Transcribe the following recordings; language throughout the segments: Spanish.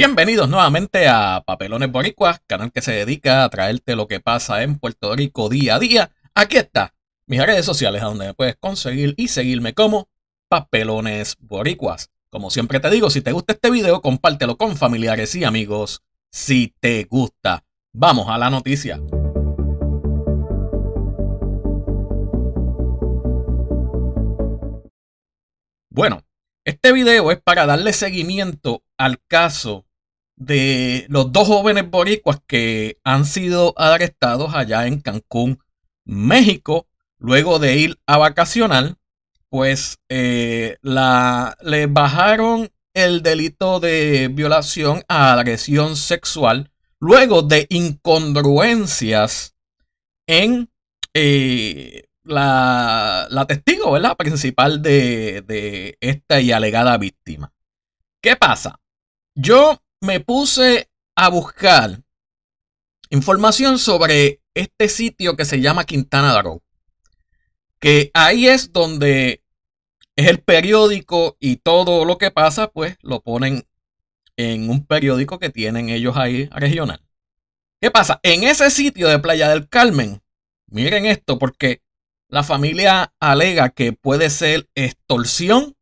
Bienvenidos nuevamente a Papelones Boricuas, canal que se dedica a traerte lo que pasa en Puerto Rico día a día. Aquí está, mis redes sociales a donde me puedes conseguir y seguirme como Papelones Boricuas. Como siempre te digo, si te gusta este video, compártelo con familiares y amigos si te gusta. Vamos a la noticia. Bueno, este video es para darle seguimiento al caso de los dos jóvenes boricuas que han sido arrestados allá en Cancún, México, luego de ir a vacacional, pues eh, la, le bajaron el delito de violación a agresión sexual luego de incongruencias en eh, la, la, testigo ¿verdad? principal de, de esta y alegada víctima. ¿Qué pasa? Yo me puse a buscar información sobre este sitio que se llama Quintana Roo, Que ahí es donde es el periódico y todo lo que pasa, pues lo ponen en un periódico que tienen ellos ahí regional. ¿Qué pasa? En ese sitio de Playa del Carmen, miren esto, porque la familia alega que puede ser extorsión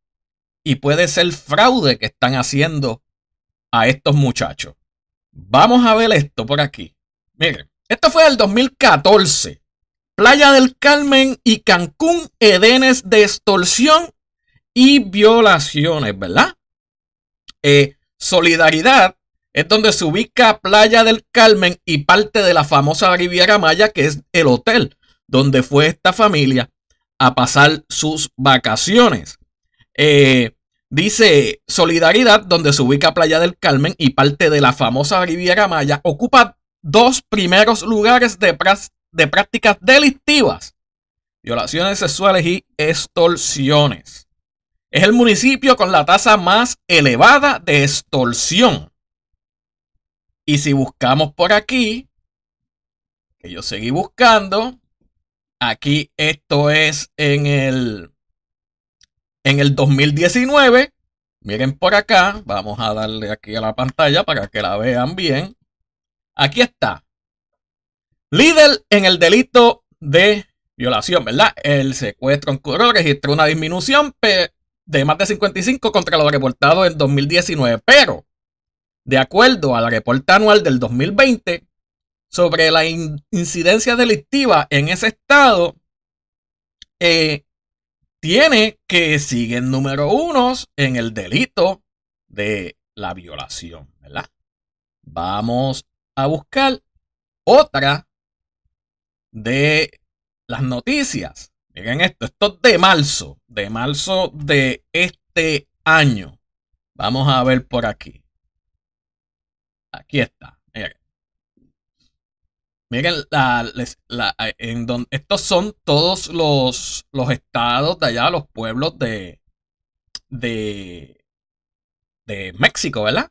y puede ser fraude que están haciendo a estos muchachos. Vamos a ver esto por aquí. Miren, esto fue el 2014. Playa del Carmen y Cancún, Edenes de extorsión y violaciones, ¿verdad? Eh, solidaridad es donde se ubica Playa del Carmen y parte de la famosa Riviera Maya, que es el hotel donde fue esta familia a pasar sus vacaciones. Eh, Dice Solidaridad, donde se ubica Playa del Carmen y parte de la famosa Riviera Maya, ocupa dos primeros lugares de, de prácticas delictivas, violaciones sexuales y extorsiones. Es el municipio con la tasa más elevada de extorsión. Y si buscamos por aquí, que yo seguí buscando, aquí esto es en el en el 2019, miren por acá, vamos a darle aquí a la pantalla para que la vean bien. Aquí está. Líder en el delito de violación, ¿verdad? El secuestro en Coro registró una disminución de más de 55 contra lo reportado en 2019, pero de acuerdo a la reporta anual del 2020 sobre la incidencia delictiva en ese estado, eh, tiene que siguen número uno en el delito de la violación, ¿verdad? Vamos a buscar otra de las noticias. Miren esto, esto es de marzo, de marzo de este año. Vamos a ver por aquí. Aquí está. Miren, eh, estos son todos los, estados de allá, los pueblos de, de, de México, ¿verdad?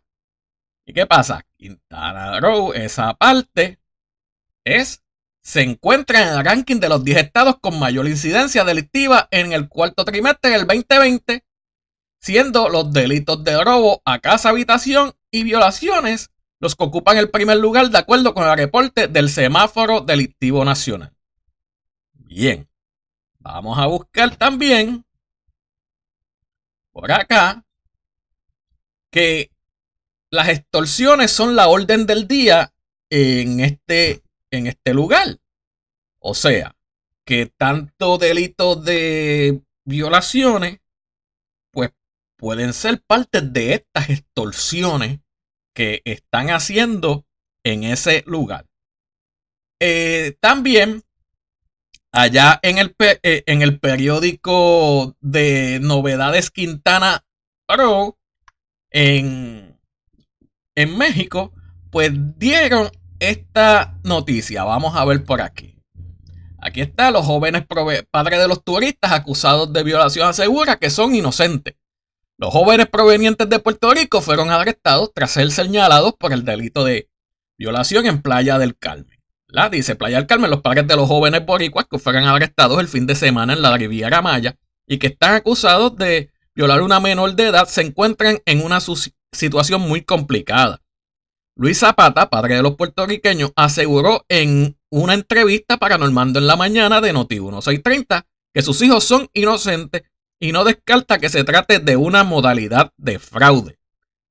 ¿Y qué pasa? Quintana Roo, esa parte, es, se encuentra en el ranking de los 10 estados con mayor incidencia delictiva en el cuarto trimestre del 2020, siendo los delitos de robo a casa, habitación y violaciones los que ocupan el primer lugar de acuerdo con el reporte del semáforo delictivo nacional. Bien, vamos a buscar también por acá que las extorsiones son la orden del día en este, en este lugar. O sea, que tanto delitos de violaciones, pues pueden ser parte de estas extorsiones que están haciendo en ese lugar. Eh, también allá en el, eh, en el periódico de Novedades Quintana Roo en, en México, pues dieron esta noticia. Vamos a ver por aquí. Aquí está, los jóvenes padres de los turistas acusados de violación asegura que son inocentes. Los jóvenes provenientes de Puerto Rico fueron arrestados tras ser señalados por el delito de violación en Playa del Carmen. La dice Playa del Carmen, los padres de los jóvenes boricuas que fueron arrestados el fin de semana en la Riviera Maya y que están acusados de violar a una menor de edad se encuentran en una situación muy complicada. Luis Zapata, padre de los puertorriqueños, aseguró en una entrevista para Normando en la mañana de Noti 1630 que sus hijos son inocentes y no descarta que se trate de una modalidad de fraude.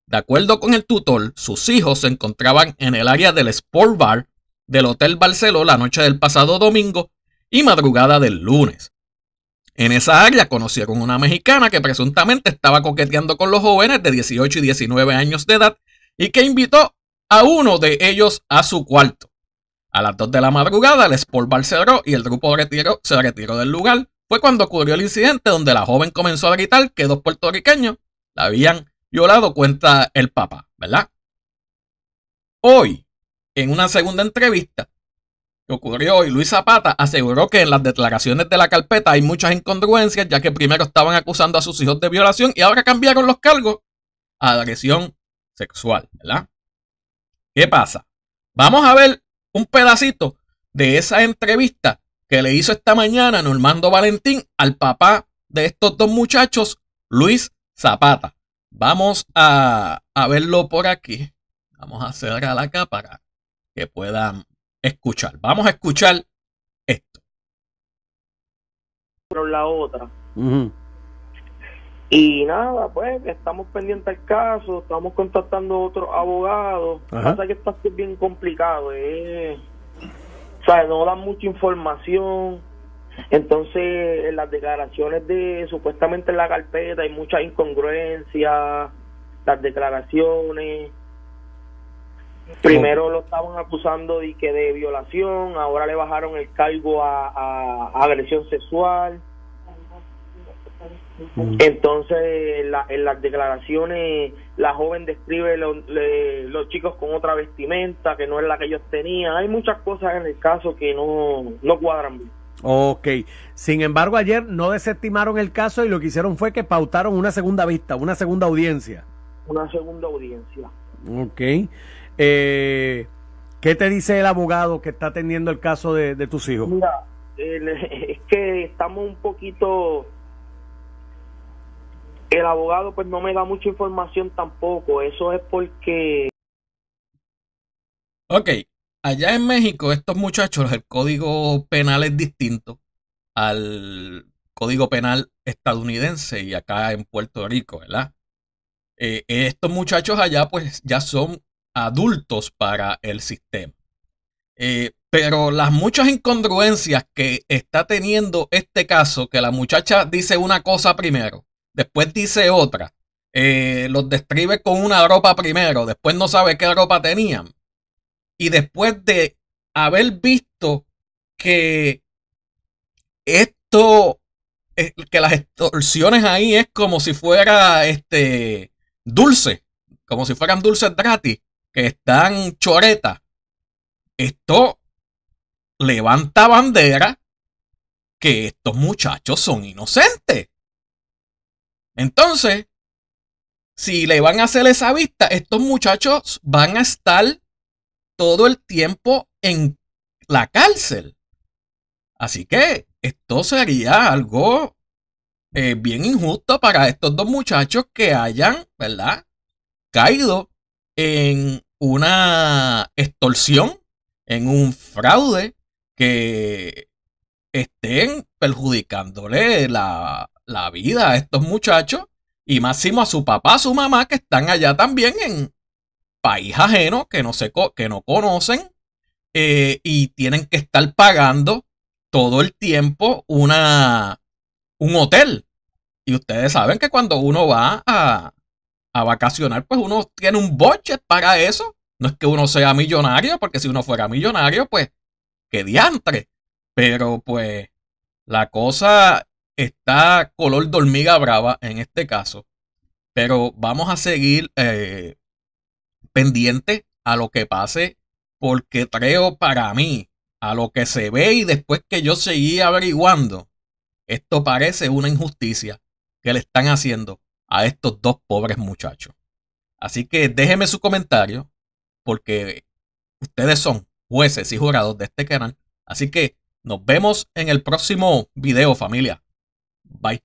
De acuerdo con el tutor, sus hijos se encontraban en el área del Sport Bar del Hotel Barceló la noche del pasado domingo y madrugada del lunes. En esa área conocieron una mexicana que presuntamente estaba coqueteando con los jóvenes de 18 y 19 años de edad y que invitó a uno de ellos a su cuarto. A las 2 de la madrugada, el Sport Bar cerró y el grupo se retiró del lugar, fue cuando ocurrió el incidente donde la joven comenzó a gritar que dos puertorriqueños la habían violado, cuenta el Papa, ¿verdad? Hoy, en una segunda entrevista que ocurrió hoy, Luis Zapata aseguró que en las declaraciones de la carpeta hay muchas incongruencias, ya que primero estaban acusando a sus hijos de violación y ahora cambiaron los cargos a agresión sexual, ¿verdad? ¿Qué pasa? Vamos a ver un pedacito de esa entrevista que le hizo esta mañana Normando Valentín al papá de estos dos muchachos, Luis Zapata. Vamos a, verlo por aquí. Vamos a cerrar acá para que puedan escuchar. Vamos a escuchar esto. Pero la otra. Y nada, pues estamos pendientes al caso, estamos contactando a abogado abogados. Pasa que está bien complicado. Eh sea, No dan mucha información. Entonces, en las declaraciones de supuestamente en la carpeta hay mucha incongruencia, las declaraciones. Primero lo estaban acusando de que de violación, ahora le bajaron el cargo a agresión sexual. Mm. Entonces, en, las declaraciones, la joven describe los chicos con otra vestimenta que no es la que ellos tenían. Hay muchas cosas en el caso que no, cuadran bien. Ok, sin embargo ayer no desestimaron el caso y lo que hicieron fue que pautaron una segunda vista, una segunda audiencia. Una segunda audiencia. Ok. Eh, ¿Qué te dice el abogado que está atendiendo el caso de, tus hijos? Mira, es que estamos un poquito el abogado pues no me da mucha información tampoco, eso es porque... Ok, allá en México estos muchachos, el código penal es distinto al código penal estadounidense y acá en Puerto Rico, ¿verdad? Eh, estos muchachos allá pues ya son adultos para el sistema. Eh, pero las muchas incongruencias que está teniendo este caso, que la muchacha dice una cosa primero, Después dice otra. Eh, los describe con una ropa primero, después no sabe qué ropa tenían. Y después de haber visto que esto, eh, que las extorsiones ahí es como si fuera este dulce, como si fueran dulces gratis, que están choretas. Esto levanta bandera que estos muchachos son inocentes. Entonces, si le van a hacer esa vista, estos muchachos van a estar todo el tiempo en la cárcel. Así que esto sería algo eh, bien injusto para estos dos muchachos que hayan, ¿verdad? Caído en una extorsión, en un fraude que estén perjudicándole la la vida a estos muchachos y máximo a su papá, a su mamá, que están allá también en país ajeno, que no, se que no conocen eh, y tienen que estar pagando todo el tiempo una, un hotel. Y ustedes saben que cuando uno va a, a vacacionar, pues uno tiene un budget para eso. No es que uno sea millonario, porque si uno fuera millonario, pues, qué diantre. Pero pues, la cosa está color dormiga brava en este caso, pero vamos a seguir eh, pendiente a lo que pase, porque creo para mí, a lo que se ve y después que yo seguí averiguando, esto parece una injusticia que le están haciendo a estos dos pobres muchachos. Así que déjeme su comentario, porque ustedes son jueces y jurados de este canal. Así que nos vemos en el próximo video, familia. Bye.